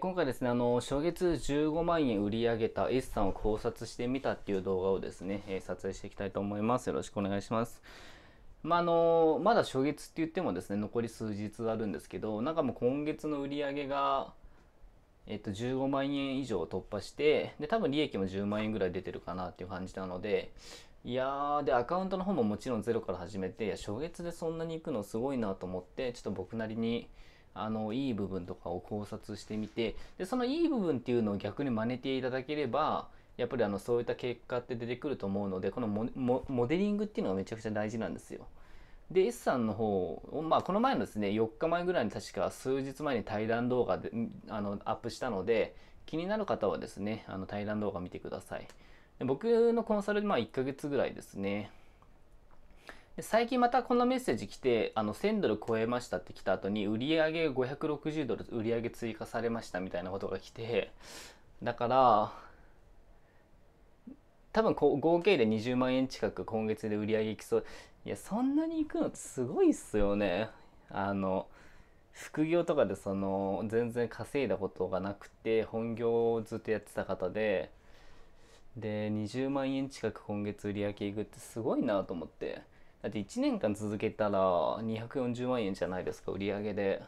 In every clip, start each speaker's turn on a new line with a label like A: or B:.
A: 今回ですね、あの、初月15万円売り上げた S さんを考察してみたっていう動画をですね、撮影していきたいと思います。よろしくお願いします。まあ、あの、まだ初月って言ってもですね、残り数日あるんですけど、なんかもう今月の売り上げが、えっと、15万円以上突破して、で、多分利益も10万円ぐらい出てるかなっていう感じなので、いやー、で、アカウントの方ももちろんゼロから始めて、いや、初月でそんなに行くのすごいなと思って、ちょっと僕なりに、あのいい部分とかを考察してみてでそのいい部分っていうのを逆に真似ていただければやっぱりあのそういった結果って出てくると思うのでこのモデリングっていうのがめちゃくちゃ大事なんですよ。で S さんの方、まあ、この前のですね4日前ぐらいに確か数日前に対談動画であのアップしたので気になる方はですねあの対談動画見てください。僕のコンサル、まあ、1ヶ月ぐらいですね。で最近またこんなメッセージ来てあの1000ドル超えましたって来た後に売上560ドル売上追加されましたみたいなことが来てだから多分こ合計で20万円近く今月で売り上げいきそういやそんなに行くのってすごいっすよねあの副業とかでその全然稼いだことがなくて本業をずっとやってた方でで20万円近く今月売り上げいくってすごいなと思ってだって1年間続けたら240万円じゃないですか売り上げで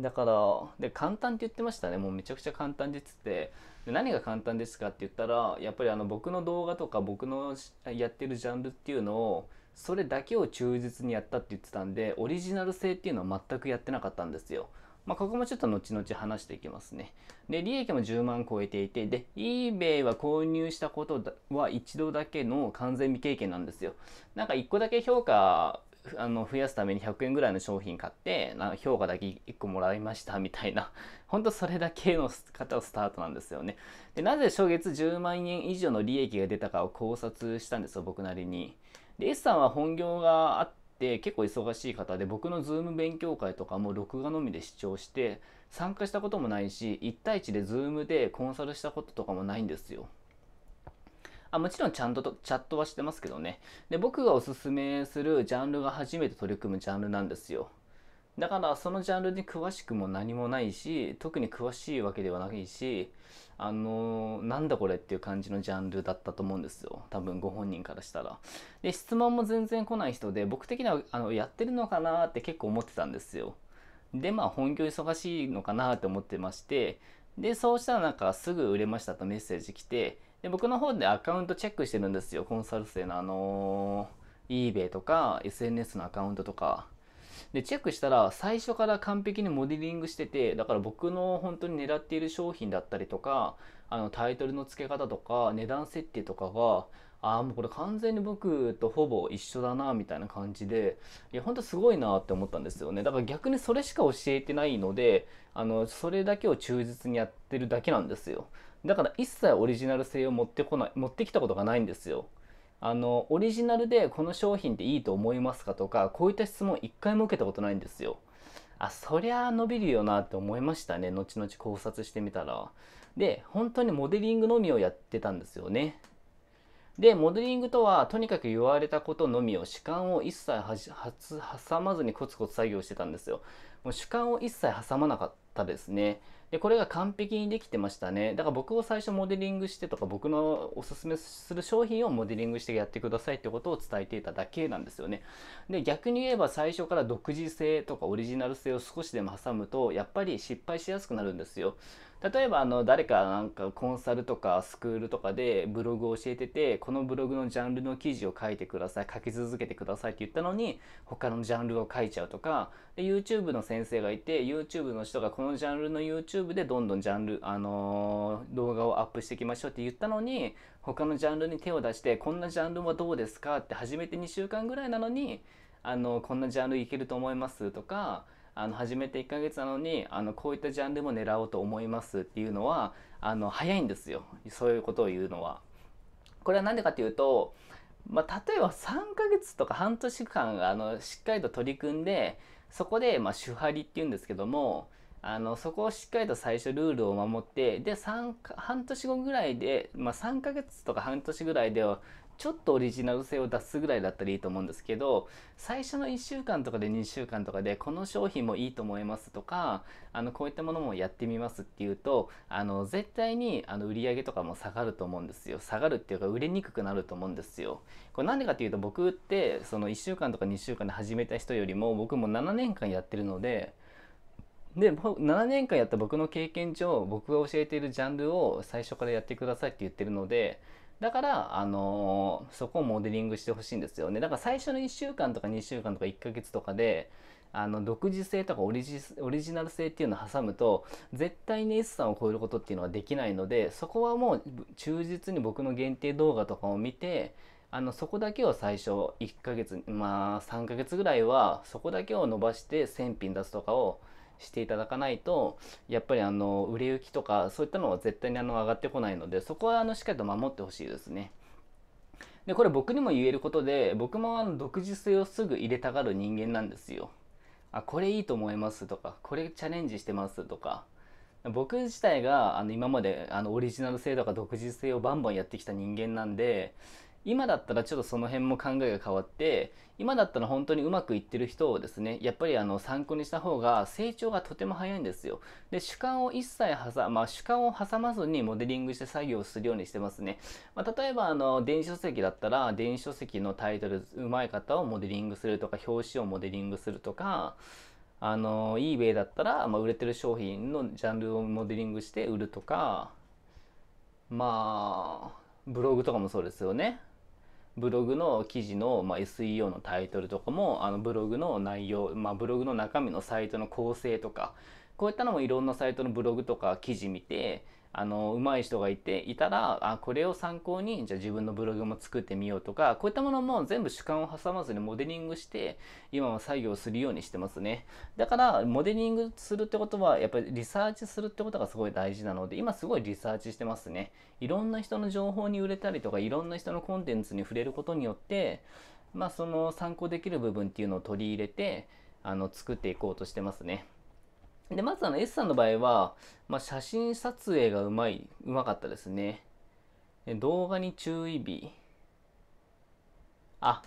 A: だからで簡単って言ってましたねもうめちゃくちゃ簡単でつってで何が簡単ですかって言ったらやっぱりあの僕の動画とか僕のやってるジャンルっていうのをそれだけを忠実にやったって言ってたんでオリジナル性っていうのは全くやってなかったんですよまあ、ここもちょっと後々話していきますね。で、利益も10万超えていて、で、eBay は購入したことは一度だけの完全未経験なんですよ。なんか1個だけ評価あの増やすために100円ぐらいの商品買ってな評価だけ1個もらいましたみたいなほんとそれだけの方をスタートなんですよねでなぜ初月10万円以上の利益が出たかを考察したんですよ僕なりにで S さんは本業があってって結構忙しい方で僕の Zoom 勉強会とかも録画のみで視聴して参加したこともないし1対1で Zoom でコンサルしたこととかもないんですよ。あもちろんちゃんとチャットはしてますけどね。で僕がおすすめするジャンルが初めて取り組むジャンルなんですよ。だからそのジャンルに詳しくも何もないし特に詳しいわけではないしあのなんだこれっていう感じのジャンルだったと思うんですよ多分ご本人からしたらで質問も全然来ない人で僕的にはあのやってるのかなって結構思ってたんですよでまあ本業忙しいのかなって思ってましてでそうしたらなんかすぐ売れましたとメッセージ来てで僕の方でアカウントチェックしてるんですよコンサル生のあのー、eBay とか SNS のアカウントとかで、チェックしたら最初から完璧にモデリングしてて、だから僕の本当に狙っている商品だったりとか、あのタイトルの付け方とか、値段設定とかが、ああ、もうこれ完全に僕とほぼ一緒だな、みたいな感じで、いや、ほんとすごいなって思ったんですよね。だから逆にそれしか教えてないので、あの、それだけを忠実にやってるだけなんですよ。だから一切オリジナル性を持ってこない、持ってきたことがないんですよ。あのオリジナルでこの商品でいいと思いますかとかこういった質問一回も受けたことないんですよあそりゃ伸びるよなって思いましたね後々考察してみたらで本当にモデリングのみをやってたんですよねでモデリングとはとにかく言われたことのみを主観を一切挟まずにコツコツ作業してたんですよもう主観を一切挟まなかったですねでこれが完璧にできてましたねだから僕を最初モデリングしてとか僕のおすすめする商品をモデリングしてやってくださいってことを伝えていただけなんですよねで逆に言えば最初から独自性とかオリジナル性を少しでも挟むとやっぱり失敗しやすくなるんですよ例えばあの誰かなんかコンサルとかスクールとかでブログを教えててこのブログのジャンルの記事を書いてください書き続けてくださいって言ったのに他のジャンルを書いちゃうとかで YouTube の先生がいて YouTube の人がこのジャンルの YouTube でどんどんジャンル、あのー、動画をアップしていきましょうって言ったのに他のジャンルに手を出してこんなジャンルはどうですかって初めて2週間ぐらいなのにあのこんなジャンルいけると思いますとかあの始めて1ヶ月なのにあのこういったジャンルも狙おうと思いますっていうのはあの早いんですよそういうことを言うのは。これは何でかというと、まあ、例えば3ヶ月とか半年間あのしっかりと取り組んでそこで、まあ、手張りっていうんですけどもあのそこをしっかりと最初ルールを守ってで3か半年後ぐらいで、まあ、3ヶ月とか半年ぐらいでちょっとオリジナル性を出すぐらいだったらいいと思うんですけど最初の1週間とかで2週間とかでこの商品もいいと思いますとかあのこういったものもやってみますっていうとあの絶対にあの売り上げとかも下がると思うんですよ下がるっていうか売れにくくなると思うんですよこれなんでかっていうと僕ってその1週間とか2週間で始めた人よりも僕も7年間やってるのでで7年間やった僕の経験上僕が教えているジャンルを最初からやってくださいって言ってるのでだから、あのー、そこをモデリングしてほしいんですよね。だから最初の1週間とか2週間とか1ヶ月とかで、あの独自性とかオリジオリジナル性っていうのを挟むと絶対に S さんを超えることっていうのはできないのでそこはもう忠実に僕の限定動画とかを見てあのそこだけを最初1ヶ月まあ3ヶ月ぐらいはそこだけを伸ばして1000品出すとかをしていただかないとやっぱりあの売れ行きとかそういったのは絶対にあの上がってこないのでそこはあのしっかりと守ってほしいですね。でこれ僕にも言えることで僕もあの独自性をすぐ入れたがる人間なんですよ。あこれいいと思いますとかこれチャレンジしてますとか僕自体があの今まであのオリジナル性とか独自性をバンバンやってきた人間なんで今だったらちょっとその辺も考えが変わって今だったら本当にうまくいってる人をですねやっぱりあの参考にした方が成長がとても早いんですよで主観を一切挟,、まあ、主観を挟まずにモデリングして作業するようにしてますね、まあ、例えばあの電子書籍だったら電子書籍のタイトルうまい方をモデリングするとか表紙をモデリングするとかあの eBay だったら、まあ、売れてる商品のジャンルをモデリングして売るとかまあブログとかもそうですよねブログの記事の、まあ、SEO のタイトルとかもあのブログの内容、まあ、ブログの中身のサイトの構成とかこういったのもいろんなサイトのブログとか記事見てあの上手い人がいていたらあこれを参考にじゃあ自分のブログも作ってみようとかこういったものも全部主観を挟まずにモデリングして今は作業するようにしてますねだからモデリングするってことはやっぱりリサーチするってことがすごい大事なので今すごいリサーチしてますねいろんな人の情報に売れたりとかいろんな人のコンテンツに触れることによってまあその参考できる部分っていうのを取り入れてあの作っていこうとしてますね。で、まずあの S さんの場合は、まあ、写真撮影がうまい、うまかったですね。動画に注意日。あ、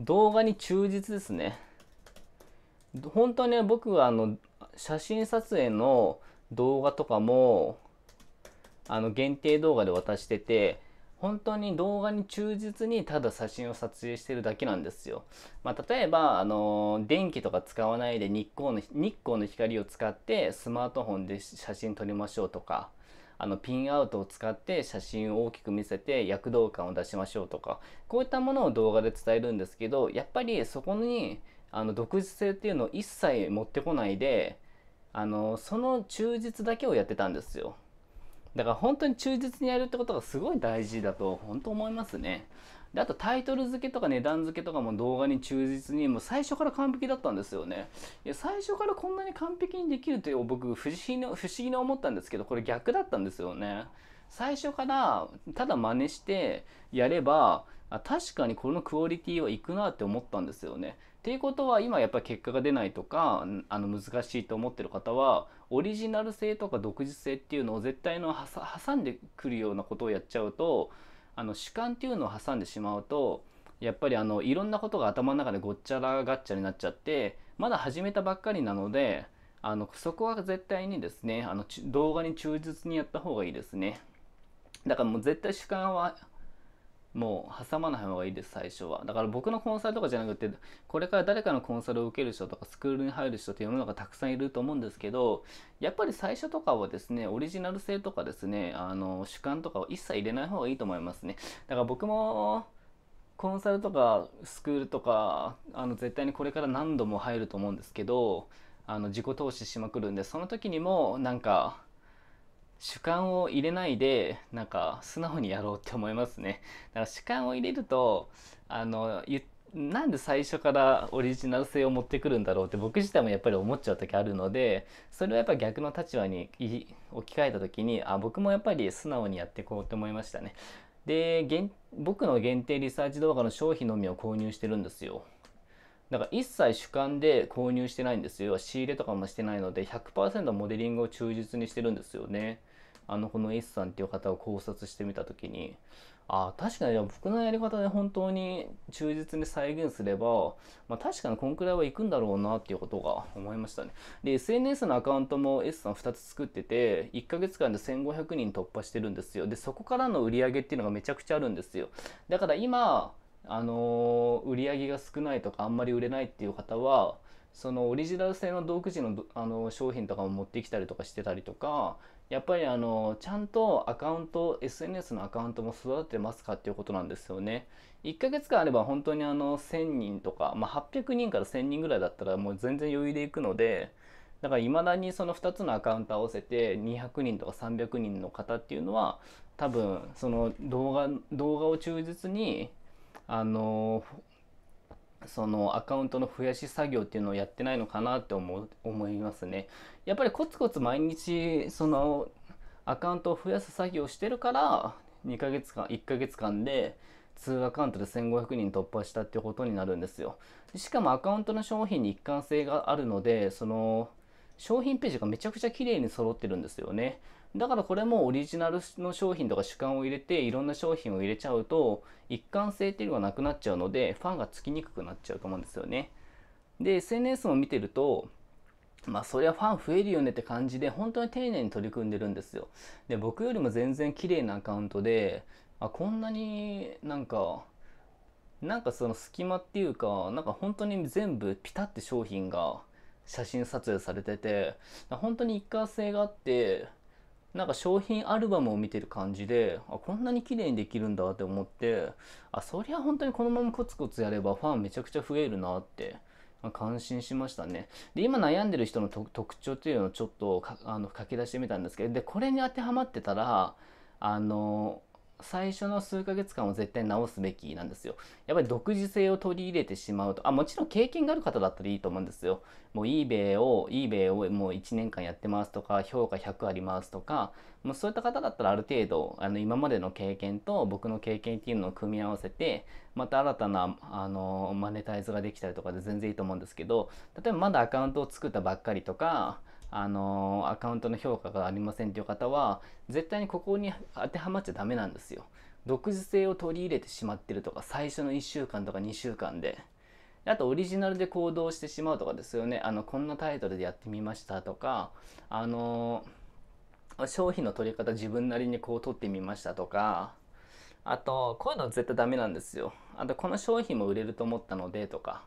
A: 動画に忠実ですね。本当はね、僕はあの、写真撮影の動画とかも、あの、限定動画で渡してて、本当に動画に忠実にただ写真を撮影してるだけなんですよ。まあ、例えば、あの電気とか使わないで日光の日光の光を使ってスマートフォンで写真撮りましょうとか、あのピンアウトを使って写真を大きく見せて躍動感を出しましょうとか、こういったものを動画で伝えるんですけど、やっぱりそこにあの独自性っていうのを一切持ってこないで、あのその忠実だけをやってたんですよ。だから本当に忠実にやるってことがすごい大事だと本当思いますね。であとタイトル付けとか値段付けとかも動画に忠実にもう最初から完璧だったんですよねいや最初からこんなに完璧にできるという僕不思議な不思議に思ったんですけどこれ逆だったんですよね最初からただ真似してやれば確かにこのクオリティはいくなって思ったんですよねていうことは今やっぱり結果が出ないとかあの難しいと思ってる方はオリジナル性とか独自性っていうのを絶対の挟んでくるようなことをやっちゃうとあの主観っていうのを挟んでしまうとやっぱりあのいろんなことが頭の中でごっちゃらがっちゃになっちゃってまだ始めたばっかりなのであのそこは絶対にですねあの動画に忠実にやった方がいいですねだからもう絶対主観はもう挟まない方がいいです最初はだから僕のコンサルとかじゃなくてこれから誰かのコンサルを受ける人とかスクールに入る人って世の中たくさんいると思うんですけどやっぱり最初とかはですねオリジナル性とかですねあの主観とかを一切入れない方がいいと思いますねだから僕もコンサルとかスクールとかあの絶対にこれから何度も入ると思うんですけどあの自己投資しまくるんでその時にもなんか主観を入れないでなんか素直にやろうって思いますねだから主観を入れるとあのなんで最初からオリジナル性を持ってくるんだろうって僕自体もやっぱり思っちゃう時あるのでそれはやっぱ逆の立場に置き換えた時にあ僕もやっぱり素直にやっていこうと思いましたねで僕の限定リサーチ動画の商品のみを購入してるんですよだから一切主観で購入してないんですよ仕入れとかもしてないので100%モデリングを忠実にしてるんですよねあのこの S さんっていう方を考察してみた時にあ確かに僕のやり方で本当に忠実に再現すれば、まあ、確かにこんくらいはいくんだろうなっていうことが思いましたね。で SNS のアカウントも S さん2つ作ってて1ヶ月間で1500人突破してるんですよ。でそこからの売り上げっていうのがめちゃくちゃあるんですよ。だから今あのー、売り上げが少ないとかあんまり売れないっていう方はそのオリジナル製の独自のあの商品とかも持ってきたりとかしてたりとかやっぱりあのちゃんとアカウント SNS のアカウントも育ててますかっていうことなんですよね1ヶ月間あれば本当にあの1000人とか、まあ、800人から1000人ぐらいだったらもう全然余裕でいくのでだからいまだにその2つのアカウント合わせて200人とか300人の方っていうのは多分その動画動画を忠実にあのそのアカウントの増やし作業っていうのをやってないのかなって思思いますね。やっぱりコツコツ毎日そのアカウントを増やす作業をしてるから2ヶ月間1ヶ月間で2アカウントで1500人突破したっていうことになるんですよ。しかもアカウントの商品に一貫性があるのでその商品ページがめちゃくちゃ綺麗に揃ってるんですよね。だからこれもオリジナルの商品とか主観を入れていろんな商品を入れちゃうと一貫性っていうのがなくなっちゃうのでファンがつきにくくなっちゃうと思うんですよね。で SNS も見てるとまあそりゃファン増えるよねって感じで本当に丁寧に取り組んでるんですよ。で僕よりも全然綺麗なアカウントであこんなになんかなんかその隙間っていうかなんか本当に全部ピタって商品が写真撮影されてて本当に一貫性があってなんか商品アルバムを見てる感じであこんなに綺麗にできるんだって思ってあそりゃ本当にこのままコツコツやればファンめちゃくちゃ増えるなって感心しましたね。で、今悩んでる人の特徴っていうのをちょっとあの書き出してみたんですけど、で、これに当てはまってたら、あの、最初の数ヶ月間は絶対直すべきなんですよ。やっぱり独自性を取り入れてしまうと、あ、もちろん経験がある方だったらいいと思うんですよ。もう eBay を、eBay をもう1年間やってますとか、評価100ありますとか、もうそういった方だったらある程度、あの、今までの経験と僕の経験っていうのを組み合わせて、また新たな、あの、マネタイズができたりとかで全然いいと思うんですけど、例えばまだアカウントを作ったばっかりとか、あのアカウントの評価がありませんっていう方は絶対にここに当てはまっちゃダメなんですよ。独自性を取り入れてしまってるとか最初の1週間とか2週間であとオリジナルで行動してしまうとかですよねあのこんなタイトルでやってみましたとかあの商品の取り方自分なりにこう取ってみましたとかあとこういうの絶対ダメなんですよあとこの商品も売れると思ったのでとか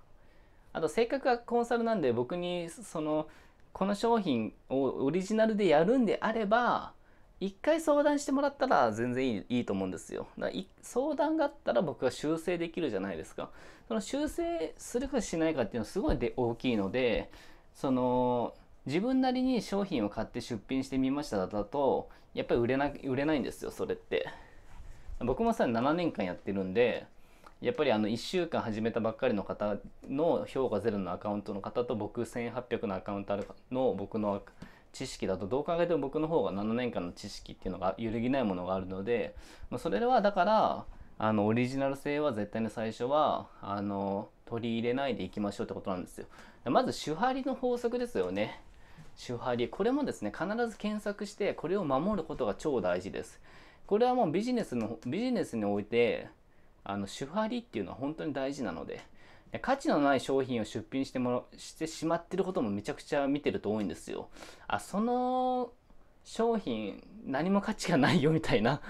A: あとせっかくコンサルなんで僕にそのこの商品をオリジナルでやるんであれば一回相談してもらったら全然いいと思うんですよ。だから相談があったら僕は修正できるじゃないですか。その修正するかしないかっていうのはすごいで大きいので、その自分なりに商品を買って出品してみましただと、やっぱり売れな売れないんですよ、それって。僕もさ、7年間やってるんで、やっぱりあの1週間始めたばっかりの方の評価ゼロのアカウントの方と僕1800のアカウントの僕の知識だとどう考えても僕の方が7年間の知識っていうのが揺るぎないものがあるので、まそれはだからあのオリジナル性は絶対に最初はあの取り入れないでいきましょうってことなんですよ。まず手張りの法則ですよね。手張りこれもですね必ず検索してこれを守ることが超大事です。これはもうビジネスのビジネスにおいてあの手張りっていうのは本当に大事なので価値のない商品を出品してもしてしまってることもめちゃくちゃ見てると多いんですよ。あその商品何も価値がないよみたいな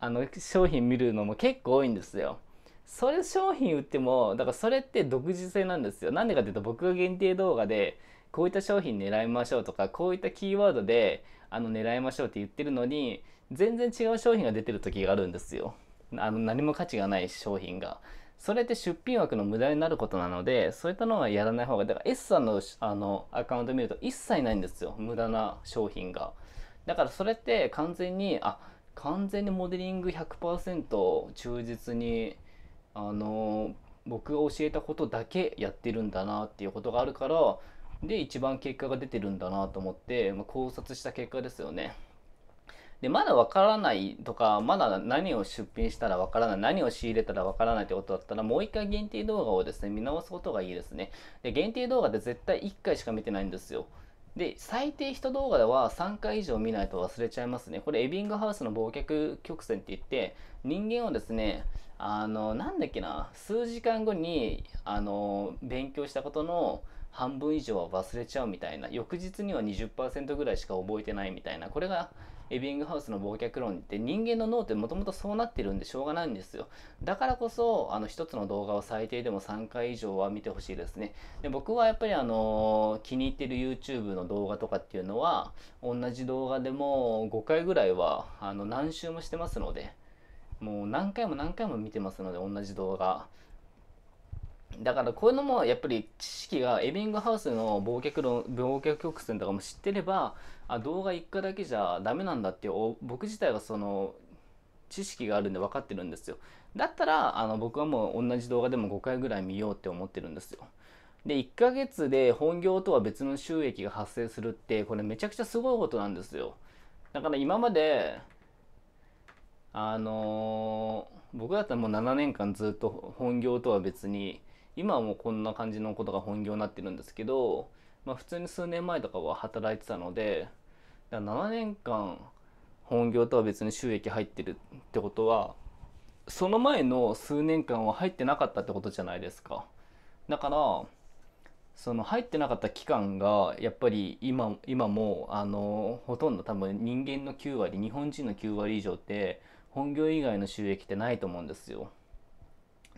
A: あの商品見るのも結構多いんですよ。それ商品売ってもだからそれって独自性なんですよ。なんでかっていうと僕が限定動画でこういった商品狙いましょうとかこういったキーワードであの狙いましょうって言ってるのに全然違う商品が出てる時があるんですよ。あの何も価値がない商品がそれって出品枠の無駄になることなのでそういったのはやらない方がだから S さんのあのアカウント見ると一切ないんですよ無駄な商品がだからそれって完全にあ完全にモデリング100%忠実にあの僕が教えたことだけやってるんだなっていうことがあるからで一番結果が出てるんだなと思って、まあ、考察した結果ですよね。でまだわからないとかまだ何を出品したらわからない何を仕入れたらわからないってことだったらもう一回限定動画をですね見直すことがいいですねで限定動画で絶対1回しか見てないんですよで、最低人動画では3回以上見ないと忘れちゃいますね。これ、エビングハウスの忘却曲線って言って、人間をですね、あの、なんだっけな、数時間後に、あの、勉強したことの半分以上は忘れちゃうみたいな、翌日には20%ぐらいしか覚えてないみたいな、これがエビングハウスの忘却論って人間の脳ってもともとそうなってるんでしょうがないんですよ。だからこそ、あの、一つの動画を最低でも3回以上は見てほしいですね。で、僕はやっぱりあのー、気に入ってる YouTube の動画とかっていうのは、同じ動画でも5回ぐらいは、あの、何周もしてますので、もう何回も何回も見てますので、同じ動画。だからこういうのもやっぱり知識がエビングハウスの忘却論忘却曲線とかも知ってればあ動画1回だけじゃダメなんだってお僕自体がその知識があるんで分かってるんですよだったらあの僕はもう同じ動画でも5回ぐらい見ようって思ってるんですよで1ヶ月で本業とは別の収益が発生するってこれめちゃくちゃすごいことなんですよだから今まであのー、僕だったらもう7年間ずっと本業とは別に今はもうこんな感じのことが本業になってるんですけど、まあ、普通に数年前とかは働いてたので7年間本業とは別に収益入ってるってことはその前の数年間は入ってなかったってことじゃないですかだからその入ってなかった期間がやっぱり今今もあのほとんど多分人間の9割日本人の9割以上って本業以外の収益ってないと思うんですよ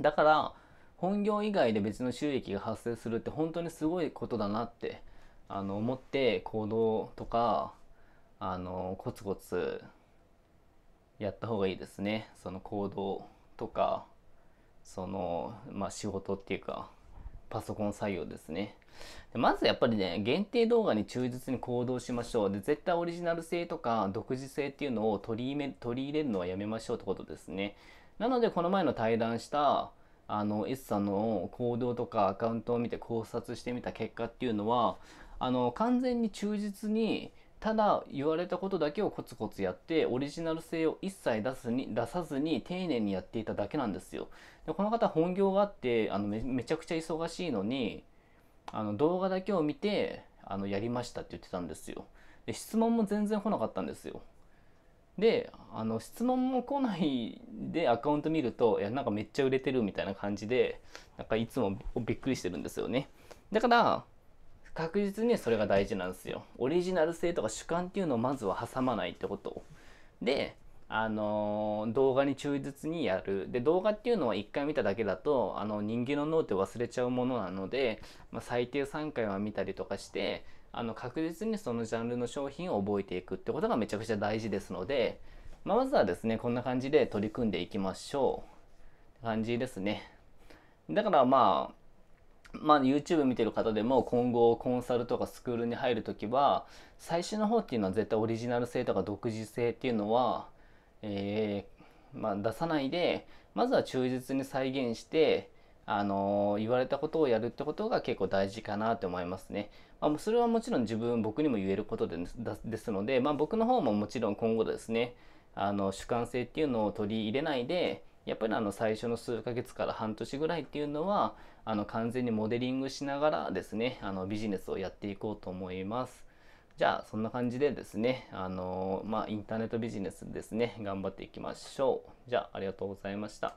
A: だから本業以外で別の収益が発生するって本当にすごいことだなってあの思って行動とかあのコツコツやった方がいいですねその行動とかそのまあ仕事っていうかパソコン採用ですねでまずやっぱりね限定動画に忠実に行動しましょうで絶対オリジナル性とか独自性っていうのを取り入れ取り入れるのはやめましょうってことですねなのでこの前の対談したあの S さんの行動とかアカウントを見て考察してみた結果っていうのはあの完全に忠実にただ言われたことだけをコツコツやってオリジナル性を一切出すに出さずに丁寧にやっていただけなんですよでこの方本業があってあのめちゃくちゃ忙しいのにあの動画だけを見てあのやりましたって言ってたんですよで質問も全然来なかったんですよであの質問も来ないでアカウント見るといやなんかめっちゃ売れてるみたいな感じでなんかいつもびっくりしてるんですよねだから確実にそれが大事なんですよオリジナル性とか主観っていうのをまずは挟まないってことであの動画に忠実にやるで動画っていうのは1回見ただけだとあの人間の脳って忘れちゃうものなので、まあ、最低3回は見たりとかしてあの確実にそのジャンルの商品を覚えていくってことがめちゃくちゃ大事ですので、まあ、まずはですねこんな感じで取り組んでいきましょう感じですねだからまあまあ、YouTube 見てる方でも今後コンサルとかスクールに入る時は最初の方っていうのは絶対オリジナル性とか独自性っていうのは、えまあ、出さないでまずは忠実に再現してあの言われたことをやるってことが結構大事かなと思いますね。まあ、それはもちろん自分、僕にも言えることですので、まあ、僕の方ももちろん今後ですね、あの主観性っていうのを取り入れないで、やっぱりあの最初の数ヶ月から半年ぐらいっていうのは、あの完全にモデリングしながらですね、あのビジネスをやっていこうと思います。じゃあそんな感じでですね、あのまあ、インターネットビジネスですね、頑張っていきましょう。じゃあありがとうございました。